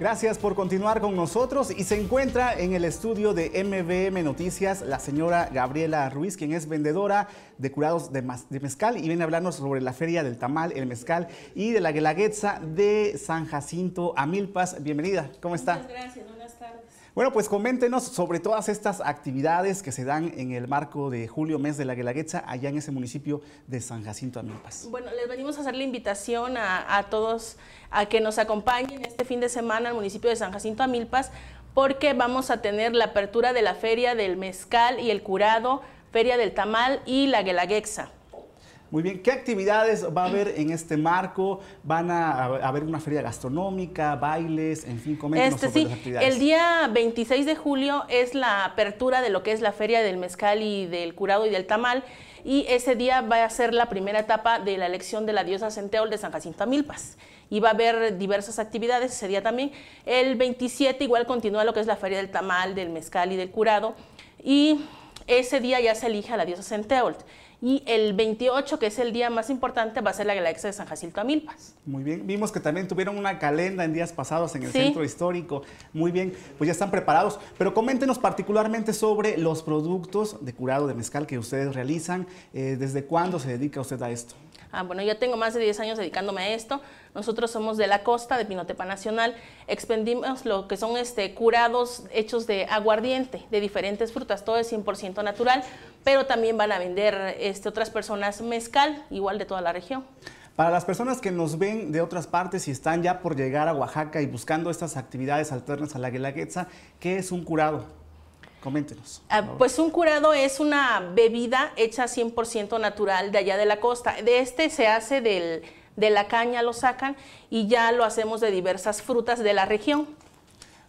Gracias por continuar con nosotros y se encuentra en el estudio de MBM Noticias la señora Gabriela Ruiz, quien es vendedora de curados de, mezcal y viene a hablarnos sobre la feria del tamal, el mezcal y de la guelaguetza de San Jacinto a Milpas. Bienvenida, ¿cómo está? Muchas gracias, bueno, pues coméntenos sobre todas estas actividades que se dan en el marco de julio, mes de la Guelaguetza, allá en ese municipio de San Jacinto Amilpas. Bueno, les venimos a hacer la invitación a, todos a que nos acompañen este fin de semana al municipio de San Jacinto Amilpas, porque vamos a tener la apertura de la Feria del Mezcal y el Curado, Feria del Tamal y la Guelaguetza. Muy bien, ¿qué actividades va a haber en este marco? ¿Van a haber una feria gastronómica, bailes, en fin, coméntanos este, sí. El día 26 de julio es la apertura de lo que es la feria del mezcal y del curado y del tamal y ese día va a ser la primera etapa de la elección de la diosa Centeol de San Jacinto Milpas Y va a haber diversas actividades ese día también. El 27 igual continúa lo que es la feria del tamal, del mezcal y del curado. Y ese día ya se elige a la diosa Centeol y el 28, que es el día más importante, va a ser la galaxia de San Jacinto Milpas. Muy bien, vimos que también tuvieron una calenda en días pasados en el centro histórico. Muy bien, pues ya están preparados. Pero coméntenos particularmente sobre los productos de curado de mezcal que ustedes realizan. Eh, ¿Desde cuándo se dedica usted a esto? Ah, bueno, yo tengo más de 10 años dedicándome a esto. Nosotros somos de la costa, de Pinotepa Nacional. Expendimos lo que son este, curados hechos de aguardiente, de diferentes frutas. Todo es 100% natural, pero también van a vender... Este, otras personas mezcal, igual de toda la región. Para las personas que nos ven de otras partes y están ya por llegar a Oaxaca y buscando estas actividades alternas a la guelaguetza, ¿qué es un curado? Coméntenos. Ah, pues un curado es una bebida hecha 100% natural de allá de la costa. De este se hace de la caña, lo sacan y ya lo hacemos de diversas frutas de la región.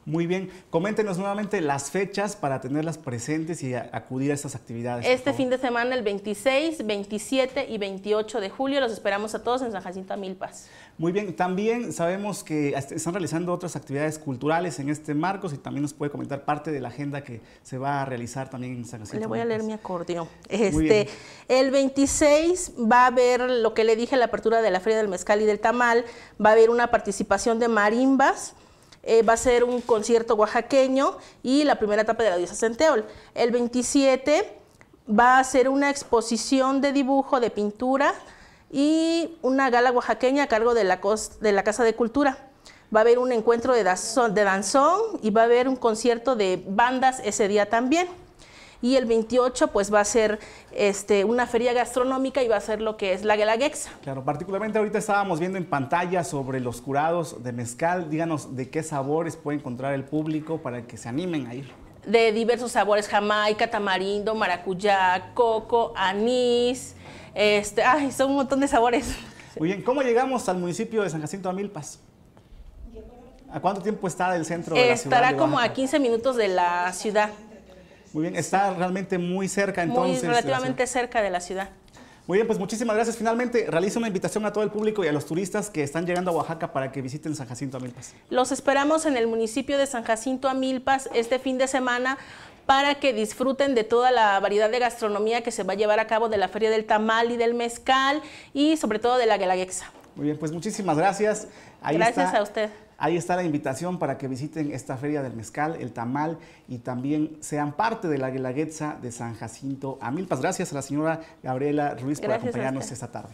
Muy bien, coméntenos nuevamente las fechas para tenerlas presentes y acudir a estas actividades. Este fin de semana, el 26, 27 y 28 de julio, los esperamos a todos en San Jacinto Milpas. Muy bien, también sabemos que están realizando otras actividades culturales en este marco, si también nos puede comentar parte de la agenda que se va a realizar también en San Jacinto. Le voy a leer mi acordeón. Este, el 26 va a haber lo que le dije, la apertura de la Feria del Mezcal y del Tamal, va a haber una participación de marimbas, eh, va a ser un concierto oaxaqueño y la primera etapa de la diosa Centeol. El 27 va a ser una exposición de dibujo, de pintura y una gala oaxaqueña a cargo de la, de la Casa de Cultura. Va a haber un encuentro de danzón y va a haber un concierto de bandas ese día también y el 28 pues va a ser este, una feria gastronómica y va a ser lo que es la Guelaguexa. Claro, particularmente ahorita estábamos viendo en pantalla sobre los curados de mezcal, díganos de qué sabores puede encontrar el público para que se animen a ir de diversos sabores, jamaica, tamarindo, maracuyá, coco, anís, este, ay, son un montón de sabores. Muy bien, ¿cómo llegamos al municipio de San Jacinto de Milpas? ¿A cuánto tiempo está del centro de la ciudad? Estará como a 15 minutos de la ciudad. Muy bien, está realmente muy cerca entonces. Muy relativamente cerca de la ciudad. Muy bien, pues muchísimas gracias. Finalmente, realiza una invitación a todo el público y a los turistas que están llegando a Oaxaca para que visiten San Jacinto a Milpas. Los esperamos en el municipio de San Jacinto a Milpas este fin de semana para que disfruten de toda la variedad de gastronomía que se va a llevar a cabo de la Feria del Tamal y del Mezcal y sobre todo de la Guelaguexa. Muy bien, pues muchísimas gracias. gracias a usted. Ahí está la invitación para que visiten esta feria del mezcal, el tamal y también sean parte de la guelaguetza de San Jacinto a pas Gracias a la señora Gabriela Ruiz por acompañarnos esta tarde.